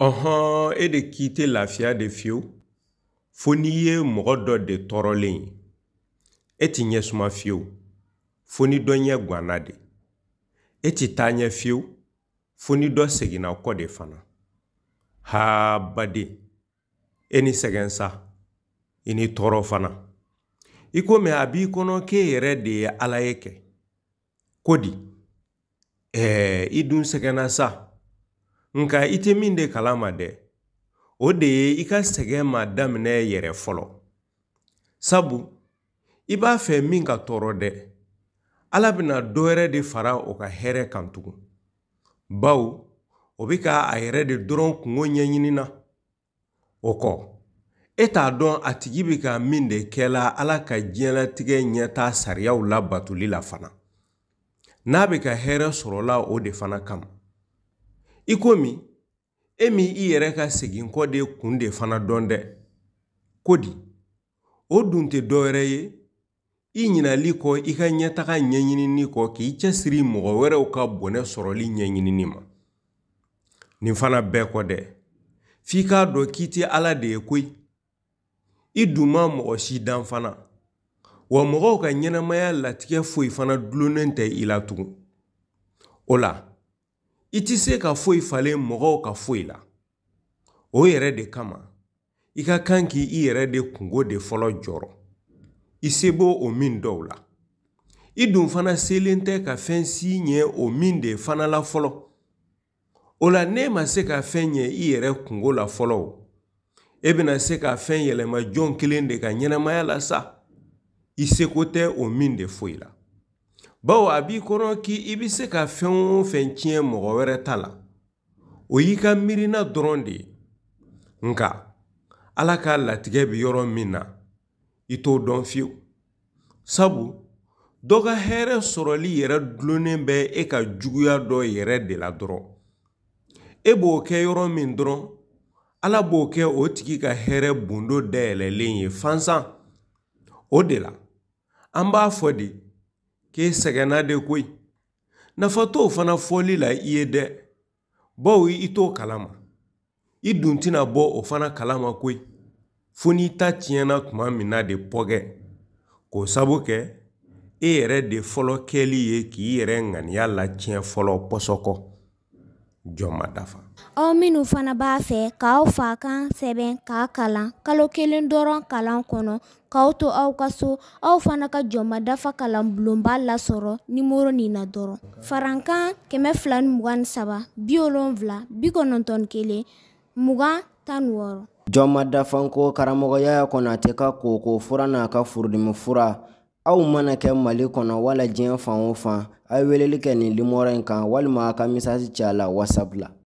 ɔhɔɔn e de k'i tɛ lafiya de fiyewu fo n'i ye mɔgɔ dɔ de tɔɔrɔlen ye e ti ɲɛ suma fiyewu fo ni dɔ ɲɛ gwanna de e ti taa ɲɛ fiyewu dɔ seginna kɔ de fana haa baden e ni sɛgɛn sa i ni tɔɔrɔ fana i komi a b'i kɔnɔ k'e yɛrɛ de ye ala ye kɛ ko di ɛɛ i dun sɛgɛnna sa nka i tɛ min de kalama dɛ o de ye i ka sɛgɛn ma daminɛ yɛrɛ fɔlɔ sabu i b'a fɛ min ka tɔɔrɔ dɛ ala bena dɔwɛrɛ de fara o ka hɛɛrɛ kan tugun baw o be ka a yɛrɛ de dɔrɔn kungo ɲɛɲinina o kɔ e t'a dɔn a tigi be ka min de kɛla ala ka diɲɛlatigɛ ɲɛta sariyaw labatoli la fana n'a be ka hɛɛrɛ sɔrɔla o de fana kama i komi e min i yɛrɛ ka segin kɔ de kun de fana dɔn dɛ ko di o dun tɛ dɔwɛrɛ ye i ɲinali kɔ i ka ɲɛtaga ɲɛɲinini kɔ k'i cɛsiri mɔgɔ wɛrɛw ka bɔnɛ sɔrɔli ɲɛɲinini ma nin fana bɛɛ kɔ dɛ f'i k'a dɔn k'i tɛ ala de ye koyi i dun ma mɔgɔ si dan fana wa mɔgɔw ka ɲɛnamaya latigɛ foyi fana dulonnen tɛ i la tugun o la i tɛ se ka foyi falen mɔgɔw ka foyi la o yɛrɛ de kama i ka kan k'i yɛrɛ de kungo de fɔlɔ jɔrɔ i se b'o o min dɔw la i dun fana selen tɛ ka fɛn si ɲɛ o min de fana la fɔlɔ o la ne ma se ka fɛn ɲɛ i yɛrɛ kungo la fɔlɔ o e bena se ka fɛn yɛlɛma jɔn kelen de ka ɲɛnɛmaya la sa i seko tɛ o min de foyi la bawo a b'i kɔnɔ k'i be se ka fɛn o fɛn tiɲɛ mɔgɔ wɛrɛ ta la o y'i ka miirina dɔrɔn de ye nka ala ka latigɛ be yɔrɔ min na i t'o dɔn fiyewu sabu dɔ ka hɛrɛ sɔrɔli yɛrɛ dulonnen bɛ e ka juguya dɔ yɛrɛ de la dɔrɔn e b'o kɛ yɔrɔ min dɔrɔn ala b'o kɛ o tigi ka hɛrɛ bundo dayɛlɛlen ye fansan o de la an b'a fɔ de k'e sɛgɛnna de koyi nafa t'o fana fɔli la i ye dɛ bawo i t'o kalama i dun tɛna bɔ o fana kalama koyi fo n'i ta tiɲɛna tuma min na de pɔgɛ k'o sabu kɛ e yɛrɛ de fɔlɔ kɛli ye k'i yɛrɛ ŋaniya tiɲɛ fɔlɔ pɔsɔkɔ. jɔn ma dafa aw minw fana b'a fɛ k'aw fa kan sɛbɛn k'a kalan kalo kelen dɔrɔn kalan kɔnɔ k'aw to aw ka so aw fana ka jɔnmadafa kalan bulonba lasɔrɔ nimoro nin na dɔrɔn farankan kɛmɛ fila ni mugan ni saba bi wolonfila bi kɔnɔntɔn kelen mugan tan ni wɔɔrɔ jɔnmadafanko karamɔgɔya kɔnɔ a tɛ ka koko fura n'a ka furudimi fura aw mana kɛ mali kɔnɔ wala diɲɛ fan o fan a weleli kɛ nin limɔrɔ in kan walima a ka misasi ci a la wasapu la